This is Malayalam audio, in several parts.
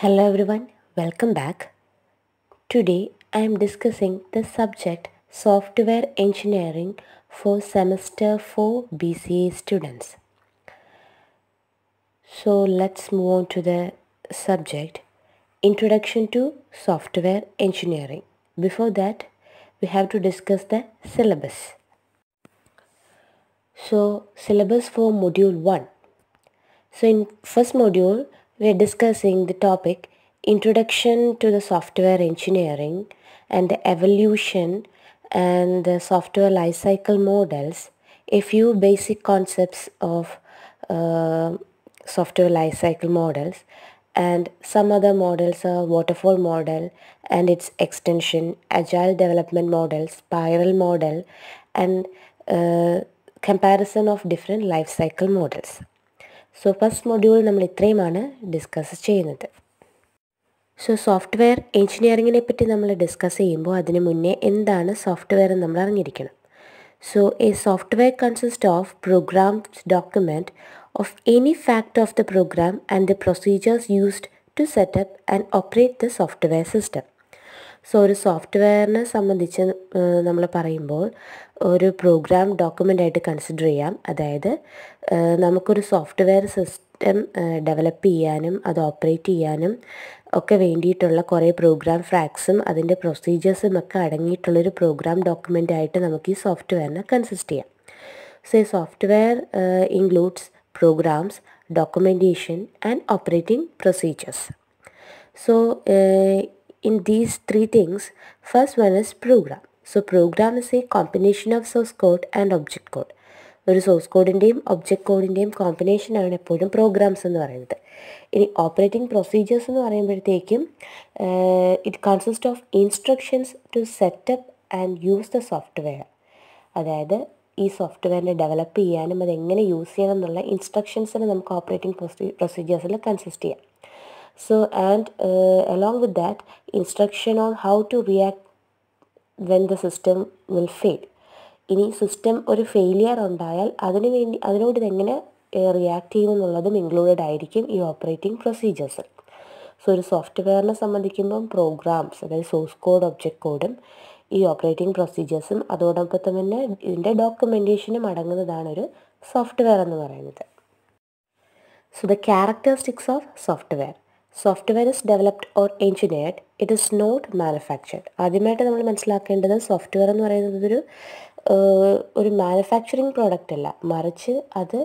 Hello everyone, welcome back. Today I am discussing the subject Software Engineering for Semester 4 BCA students. So let's move on to the subject Introduction to Software Engineering. Before that, we have to discuss the syllabus. So syllabus for module 1. So in first module, we are discussing the topic Introduction to the Software Engineering and the Evolution and the Software Lifecycle Models, a few basic concepts of uh, software lifecycle models and some other models are waterfall model and its extension, agile development model, spiral model and uh, comparison of different lifecycle models. So first module നമ്മൾ ഇത്രയുമാണ് ഡിസ്കസ് ചെയ്യുന്നത് സോ സോഫ്റ്റ്വെയർ എഞ്ചിനീയറിങ്ങിനെ പറ്റി നമ്മൾ ഡിസ്കസ് ചെയ്യുമ്പോൾ അതിന് മുന്നേ എന്താണ് സോഫ്റ്റ്വെയർ എന്ന് നമ്മൾ അറിഞ്ഞിരിക്കണം so a software consist of programs document of any fact of the program and the procedures used to set up and operate the software system so ഒരു സോഫ്റ്റ്വെയറിനെ സംബന്ധിച്ച് നമ്മൾ പറയുമ്പോൾ ഒരു പ്രോഗ്രാം ഡോക്യുമെൻ്റായിട്ട് കൺസിഡർ ചെയ്യാം അതായത് നമുക്കൊരു സോഫ്റ്റ്വെയർ സിസ്റ്റം ഡെവലപ്പ് ചെയ്യാനും അത് ഓപ്പറേറ്റ് ചെയ്യാനും ഒക്കെ വേണ്ടിയിട്ടുള്ള കുറേ പ്രോഗ്രാം ഫ്രാക്സും അതിൻ്റെ പ്രൊസീജിയേഴ്സും ഒക്കെ അടങ്ങിയിട്ടുള്ളൊരു പ്രോഗ്രാം ഡോക്യുമെൻ്റായിട്ട് നമുക്ക് ഈ സോഫ്റ്റ്വെയറിനെ കൺസിസ്റ്റ് ചെയ്യാം സോ ഈ software includes programs documentation and operating procedures so in these three things. First one is program. So program is a combination of source code and object code. ഒരു സോഴ്സ് കോഡിൻ്റെയും ഒബ്ജക്ട് കോഡിൻ്റെയും കോമ്പിനേഷനാണ് എപ്പോഴും പ്രോഗ്രാംസ് എന്ന് പറയുന്നത് ഇനി ഓപ്പറേറ്റിംഗ് പ്രൊസീജിയേഴ്സ് എന്ന് പറയുമ്പോഴത്തേക്കും it consist of instructions to set up and use the software അതായത് ഈ സോഫ്റ്റ്വെയറിനെ ഡെവലപ്പ് ചെയ്യാനും അതെങ്ങനെ യൂസ് ചെയ്യണം എന്നുള്ള ഇൻസ്ട്രക്ഷൻസിന് നമുക്ക് ഓപ്പറേറ്റിംഗ് പ്രൊസീ പ്രൊസീജിയേഴ്സിൽ കൺസിസ്റ്റ് ചെയ്യാം so and uh, along with that instruction on how to react when the system will fail ഇനി സിസ്റ്റം ഒരു ഫെയിലിയർ ഉണ്ടായാൽ അതിന് വേണ്ടി അതിനോട് ഇതെങ്ങനെ റിയാക്ട് ചെയ്യുമെന്നുള്ളതും ഇൻക്ലൂഡഡ് ആയിരിക്കും ഈ ഓപ്പറേറ്റിംഗ് പ്രൊസീജിയേഴ്സിൽ സോ ഒരു സോഫ്റ്റ്വെയറിനെ സംബന്ധിക്കുമ്പം പ്രോഗ്രാംസ് അതായത് സോഴ്സ് കോഡ് ഒബ്ജക്റ്റ് കോഡും ഈ ഓപ്പറേറ്റിംഗ് പ്രൊസീജിയേഴ്സും അതോടൊപ്പം തന്നെ ഇതിൻ്റെ ഡോക്യുമെൻറ്റേഷനും അടങ്ങുന്നതാണ് ഒരു സോഫ്റ്റ്വെയർ എന്ന് പറയുന്നത് so the characteristics of software software is developed or engineered it is not manufactured ആദ്യമായിട്ട് നമ്മൾ മനസ്സിലാക്കേണ്ടത് സോഫ്റ്റ്വെയർ എന്ന് പറയുന്നത് ഒരു ഒരു മാനുഫാക്ചറിങ് പ്രോഡക്റ്റ് അല്ല മറിച്ച് അത്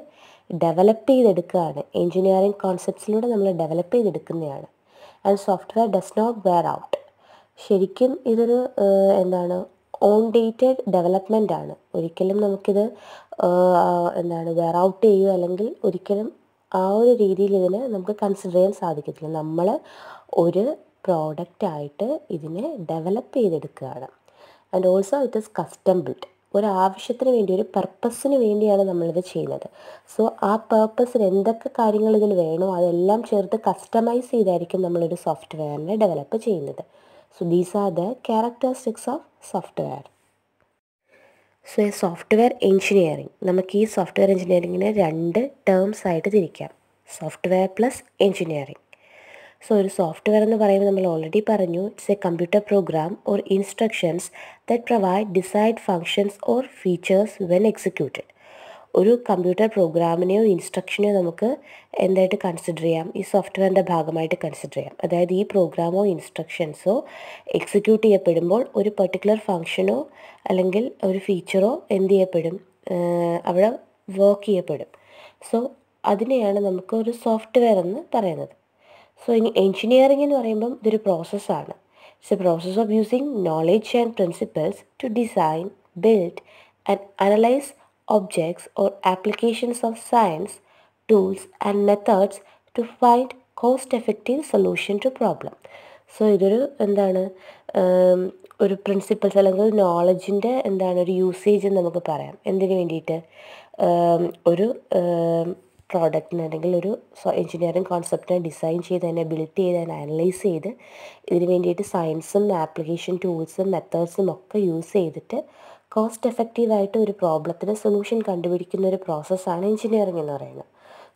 ഡെവലപ്പ് ചെയ്തെടുക്കുകയാണ് എഞ്ചിനീയറിംഗ് കോൺസെപ്റ്റ്സിലൂടെ നമ്മൾ ഡെവലപ്പ് ചെയ്തെടുക്കുന്നതാണ് and software does not wear out ശരിക്കും ഇതൊരു എന്താണ് ഓൺ ഡേറ്റഡ് ഡെവലപ്മെൻ്റ് ആണ് ഒരിക്കലും നമുക്കിത് എന്താണ് വെയർ ഔട്ട് ചെയ്യുക അല്ലെങ്കിൽ ഒരിക്കലും ആ ഒരു രീതിയിൽ ഇതിനെ നമുക്ക് കൺസിഡർ ചെയ്യാൻ സാധിക്കത്തില്ല നമ്മൾ ഒരു പ്രോഡക്റ്റായിട്ട് ഇതിനെ ഡെവലപ്പ് ചെയ്തെടുക്കുകയാണ് and also it is custom build ഒരു ആവശ്യത്തിന് വേണ്ടി ഒരു പർപ്പസിന് വേണ്ടിയാണ് നമ്മളിത് ചെയ്യുന്നത് സോ ആ പർപ്പസിന് എന്തൊക്കെ കാര്യങ്ങൾ ഇതിൽ വേണോ അതെല്ലാം ചേർത്ത് കസ്റ്റമൈസ് ചെയ്തായിരിക്കും നമ്മളൊരു സോഫ്റ്റ്വെയറിനെ ഡെവലപ്പ് ചെയ്യുന്നത് so these are the characteristics of software so software engineering നമുക്ക് ഈ സോഫ്റ്റ്വെയർ എഞ്ചിനീയറിങ്ങിനെ രണ്ട് ടേംസ് ആയിട്ട് തിരിക്കാം സോഫ്റ്റ്വെയർ പ്ലസ് എഞ്ചിനീയറിംഗ് സോ ഒരു സോഫ്റ്റ്വെയർ എന്ന് പറയുമ്പോൾ നമ്മൾ ഓൾറെഡി പറഞ്ഞു it's a computer program or instructions that provide desired functions or features when executed ഒരു കമ്പ്യൂട്ടർ പ്രോഗ്രാമിനെയോ ഇൻസ്ട്രക്ഷനെയോ നമുക്ക് എന്തായിട്ട് കൺസിഡർ ചെയ്യാം ഈ സോഫ്റ്റ്വെയറിൻ്റെ ഭാഗമായിട്ട് കൺസിഡർ ചെയ്യാം അതായത് ഈ പ്രോഗ്രാമോ ഇൻസ്ട്രക്ഷൻസോ എക്സിക്യൂട്ട് ചെയ്യപ്പെടുമ്പോൾ ഒരു പെർട്ടിക്കുലർ ഫങ്ഷനോ അല്ലെങ്കിൽ ഒരു ഫീച്ചറോ എന്ത് ചെയ്യപ്പെടും അവിടെ വർക്ക് ചെയ്യപ്പെടും സോ അതിനെയാണ് നമുക്ക് ഒരു സോഫ്റ്റ്വെയർ എന്ന് പറയുന്നത് സോ ഇനി എൻജിനീയറിംഗ് എന്ന് പറയുമ്പം ഇതൊരു പ്രോസസ്സാണ് it's a process of using knowledge and principles to design build and analyse objects or applications of science, tools and methods to find cost effective solution to problem so ഇതൊരു എന്താണ് ഒരു പ്രിൻസിപ്പിൾസ് അല്ലെങ്കിൽ നോളജിൻ്റെ എന്താണ് ഒരു യൂസേജ് നമുക്ക് പറയാം എന്തിനു വേണ്ടിയിട്ട് ഒരു പ്രോഡക്റ്റിന് അല്ലെങ്കിൽ ഒരു എഞ്ചിനീയറിംഗ് കോൺസെപ്റ്റിനെ ഡിസൈൻ ചെയ്ത് അതിനെ ബിൽഡ് ചെയ്ത് അതിനെ അനലൈസ് ചെയ്ത് ഇതിന് വേണ്ടിയിട്ട് സയൻസും ആപ്ലിക്കേഷൻ ടൂൾസും മെത്തേഡ്സും ഒക്കെ യൂസ് ചെയ്തിട്ട് കോസ്റ്റ് എഫക്റ്റീവായിട്ട് ഒരു പ്രോബ്ലത്തിന് സൊല്യൂഷൻ കണ്ടുപിടിക്കുന്ന ഒരു പ്രോസസ്സാണ് എഞ്ചിനീയറിംഗ് എന്ന് പറയുന്നത്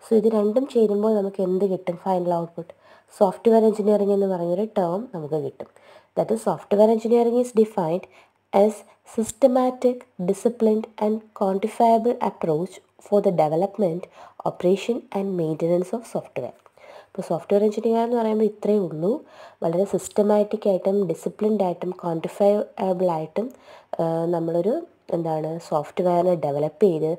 സോ ഇത് രണ്ടും ചേരുമ്പോൾ നമുക്ക് എന്ത് കിട്ടും ഫൈനൽ ഔട്ട്പുട്ട് സോഫ്റ്റ്വെയർ എഞ്ചിനീയറിംഗ് എന്ന് പറഞ്ഞൊരു ടേം നമുക്ക് കിട്ടും that is software engineering is defined as systematic disciplined and quantifiable approach for the development operation and maintenance of software അപ്പോൾ സോഫ്റ്റ്വെയർ എഞ്ചിനീയർ എന്ന് പറയുമ്പോൾ ഇത്രയേ ഉള്ളൂ വളരെ സിസ്റ്റമാറ്റിക് ആയിട്ടും ഡിസിപ്ലിൻഡ് ആയിട്ടും ക്വാണ്ടിഫയബിൾ ആയിട്ടും നമ്മളൊരു എന്താണ് സോഫ്റ്റ്വെയറിനെ ഡെവലപ്പ് ചെയ്ത്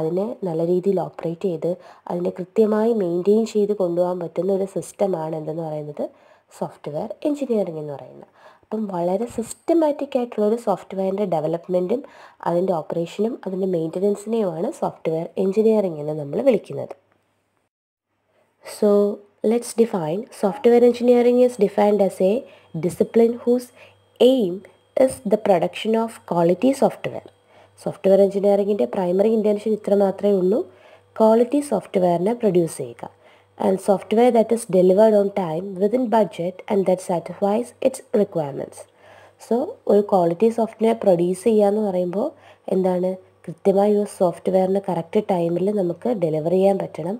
അതിനെ നല്ല രീതിയിൽ ഓപ്പറേറ്റ് ചെയ്ത് അതിനെ കൃത്യമായി മെയിൻറ്റെയിൻ ചെയ്ത് കൊണ്ടുപോകാൻ പറ്റുന്ന ഒരു സിസ്റ്റമാണ് എന്തെന്ന് പറയുന്നത് സോഫ്റ്റ്വെയർ എഞ്ചിനീയറിംഗ് എന്ന് പറയുന്നത് അപ്പം വളരെ സിസ്റ്റമാറ്റിക് ആയിട്ടുള്ളൊരു സോഫ്റ്റ്വെയറിൻ്റെ ഡെവലപ്മെൻറ്റും അതിൻ്റെ ഓപ്പറേഷനും അതിൻ്റെ മെയിൻ്റനൻസിനെയുമാണ് സോഫ്റ്റ്വെയർ എഞ്ചിനീയറിംഗ് എന്ന് നമ്മൾ വിളിക്കുന്നത് so Let's define software engineering is defined as a discipline whose aim is the production of quality software. Software എഞ്ചിനീയറിങ്ങിൻ്റെ പ്രൈമറി ഇൻറ്റൻഷൻ ഇത്ര മാത്രമേ ഉള്ളൂ ക്വാളിറ്റി സോഫ്റ്റ്വെയറിനെ പ്രൊഡ്യൂസ് ചെയ്യുക and software that is delivered on time within budget and that satisfies its requirements so ഒരു ക്വാളിറ്റി സോഫ്റ്റ്വെയർ പ്രൊഡ്യൂസ് ചെയ്യുക എന്ന് പറയുമ്പോൾ എന്താണ് കൃത്യമായി ഒരു സോഫ്റ്റ്വെയറിന് കറക്റ്റ് ടൈമിൽ നമുക്ക് ഡെലിവർ ചെയ്യാൻ പറ്റണം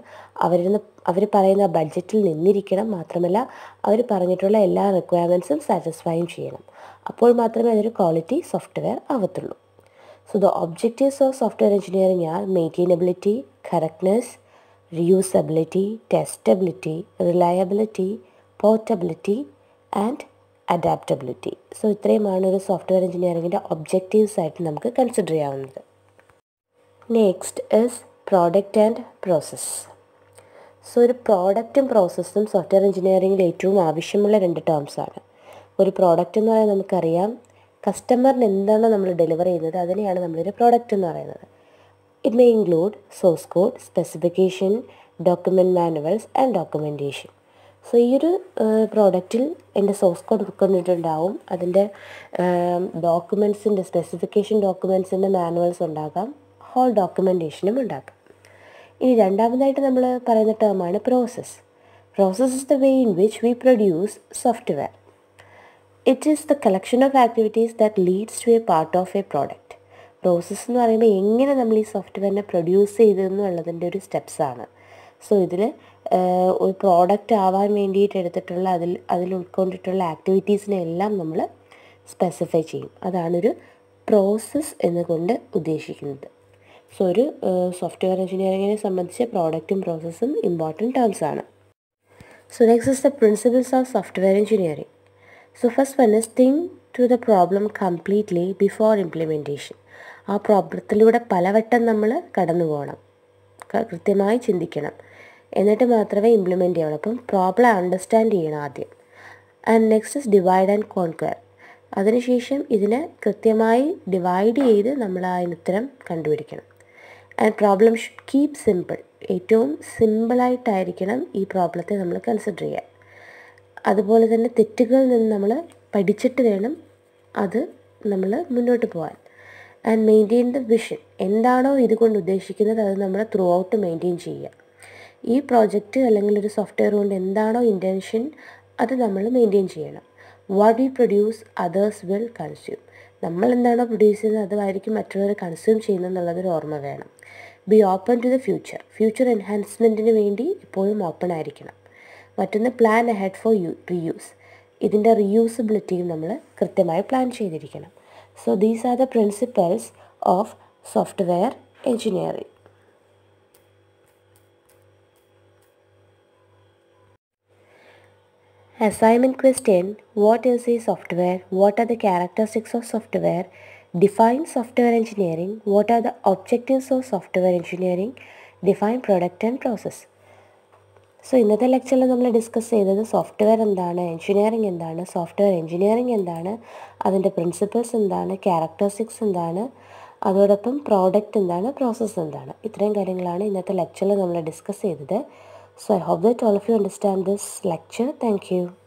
നിന്ന് അവർ പറയുന്ന ബഡ്ജറ്റിൽ നിന്നിരിക്കണം മാത്രമല്ല അവർ പറഞ്ഞിട്ടുള്ള എല്ലാ റിക്വയർമെൻസും സാറ്റിസ്ഫൈയും ചെയ്യണം അപ്പോൾ മാത്രമേ അതൊരു ക്വാളിറ്റി സോഫ്റ്റ്വെയർ ആവത്തുള്ളൂ so the objectives of software engineering are maintainability correctness reusability testability reliability portability and adaptability so ഇത്രയുമാണ് ഒരു സോഫ്റ്റ്വെയർ എഞ്ചിനീയറിങ്ങിൻ്റെ ഒബ്ജക്റ്റീവ്സ് ആയിട്ട് നമുക്ക് കൺസിഡർ ചെയ്യാവുന്നത് next is product and process so ഒരു പ്രോഡക്റ്റും പ്രോസസ്സും സോഫ്റ്റ്വെയർ എഞ്ചിനീയറിംഗിൽ ഏറ്റവും ആവശ്യമുള്ള രണ്ട് ടേംസാണ് ഒരു പ്രോഡക്റ്റ് എന്ന് പറയുന്നത് നമുക്കറിയാം കസ്റ്റമറിന് എന്താണ് നമ്മൾ ഡെലിവർ ചെയ്യുന്നത് അതിനെയാണ് നമ്മളൊരു പ്രോഡക്റ്റ് എന്ന് പറയുന്നത് it may include source code specification document manuals and documentation so ഈ ഒരു പ്രോഡക്റ്റിൽ എൻ്റെ സോഴ്സ് കോഡ് ഉൾക്കൊണ്ടിട്ടുണ്ടാവും അതിൻ്റെ ഡോക്യുമെൻസിൻ്റെ സ്പെസിഫിക്കേഷൻ ഡോക്യുമെൻസിൻ്റെ മാനുവൽസ് ഉണ്ടാകാം ഹോൾ ഡോക്യുമെൻറ്റേഷനും ഉണ്ടാക്കാം ഇനി രണ്ടാമതായിട്ട് നമ്മൾ പറയുന്ന ടേമാണ് process process is the way in which we produce software it is the collection of activities that leads to a part of a product process എന്ന് പറയുമ്പോൾ എങ്ങനെ നമ്മൾ ഈ സോഫ്റ്റ്വെയറിനെ പ്രൊഡ്യൂസ് എന്നുള്ളതിൻ്റെ ഒരു സ്റ്റെപ്സാണ് സോ ഇതിൽ ഒരു പ്രോഡക്റ്റ് ആവാൻ വേണ്ടിയിട്ട് എടുത്തിട്ടുള്ള അതിൽ അതിൽ ഉൾക്കൊണ്ടിട്ടുള്ള ആക്ടിവിറ്റീസിനെ എല്ലാം നമ്മൾ സ്പെസിഫൈ ചെയ്യും അതാണൊരു പ്രോസസ്സ് എന്നുകൊണ്ട് ഉദ്ദേശിക്കുന്നത് സോ ഒരു സോഫ്റ്റ്വെയർ എഞ്ചിനീയറിങ്ങിനെ സംബന്ധിച്ച് പ്രോഡക്റ്റും പ്രോസസ്സും ഇമ്പോർട്ടൻറ്റ് ടേംസ് ആണ് so next is the principles of software engineering so first one is think to the problem completely before implementation ആ പ്രോബ്ലത്തിലൂടെ പലവട്ടം നമ്മൾ കടന്നു പോകണം കൃത്യമായി ചിന്തിക്കണം എന്നിട്ട് മാത്രമേ ഇംപ്ലിമെൻ്റ് ചെയ്യുള്ളൂ അപ്പം പ്രോബ്ലം അണ്ടർസ്റ്റാൻഡ് ചെയ്യണം ആദ്യം and next is divide and conquer അതിനുശേഷം ഇതിനെ കൃത്യമായി ഡിവൈഡ് ചെയ്ത് നമ്മൾ ആ ഉത്തരം കണ്ടുപിടിക്കണം and problem should keep simple ഏറ്റവും സിമ്പിളായിട്ടായിരിക്കണം ഈ പ്രോബ്ലത്തെ നമ്മൾ കൺസിഡർ ചെയ്യാൻ അതുപോലെ തന്നെ തെറ്റുകളിൽ നിന്ന് നമ്മൾ പഠിച്ചിട്ട് വേണം അത് നമ്മൾ മുന്നോട്ട് പോകാൻ ആൻഡ് മെയിൻറ്റെയിൻ ദ വിഷൻ എന്താണോ ഇതുകൊണ്ട് ഉദ്ദേശിക്കുന്നത് അത് നമ്മൾ ത്രൂ ഔട്ട് മെയിൻറ്റെയിൻ ചെയ്യുക ഈ പ്രോജക്റ്റ് അല്ലെങ്കിൽ ഒരു സോഫ്റ്റ്വെയർ കൊണ്ട് എന്താണോ ഇൻറ്റൻഷൻ അത് നമ്മൾ മെയിൻറ്റെയിൻ ചെയ്യണം what we produce others will consume നമ്മൾ എന്താണോ പ്രൊഡ്യൂസ് ചെയ്യുന്നത് അതുമായിരിക്കും മറ്റുള്ളവർ കൺസ്യൂം ചെയ്യുന്നത് എന്നുള്ളതൊരു ഓർമ്മ വേണം be open to the future future എൻഹാൻസ്മെൻറ്റിന് വേണ്ടി എപ്പോഴും ഓപ്പൺ ആയിരിക്കണം മറ്റൊന്ന് plan ahead for you reuse ഇതിൻ്റെ റീയൂസബിലിറ്റിയും നമ്മൾ കൃത്യമായി പ്ലാൻ ചെയ്തിരിക്കണം so these are the principles of software engineering assignment question what is ഈ software what are the characteristics of software Define software engineering. What are the objectives of software engineering? Define product and process. So ഇന്നത്തെ ലെക്ചറിൽ നമ്മൾ ഡിസ്കസ് ചെയ്തത് സോഫ്റ്റ്വെയർ എന്താണ് എഞ്ചിനീയറിംഗ് എന്താണ് സോഫ്റ്റ്വെയർ എഞ്ചിനീയറിംഗ് എന്താണ് അതിൻ്റെ പ്രിൻസിപ്പിൾസ് എന്താണ് ക്യാരക്ടറിസ്റ്റിക്സ് എന്താണ് അതോടൊപ്പം പ്രോഡക്റ്റ് എന്താണ് പ്രോസസ്സ് എന്താണ് ഇത്രയും കാര്യങ്ങളാണ് ഇന്നത്തെ ലെക്ചറിൽ നമ്മൾ ഡിസ്കസ് ചെയ്തത് so I hope that all of you understand this lecture thank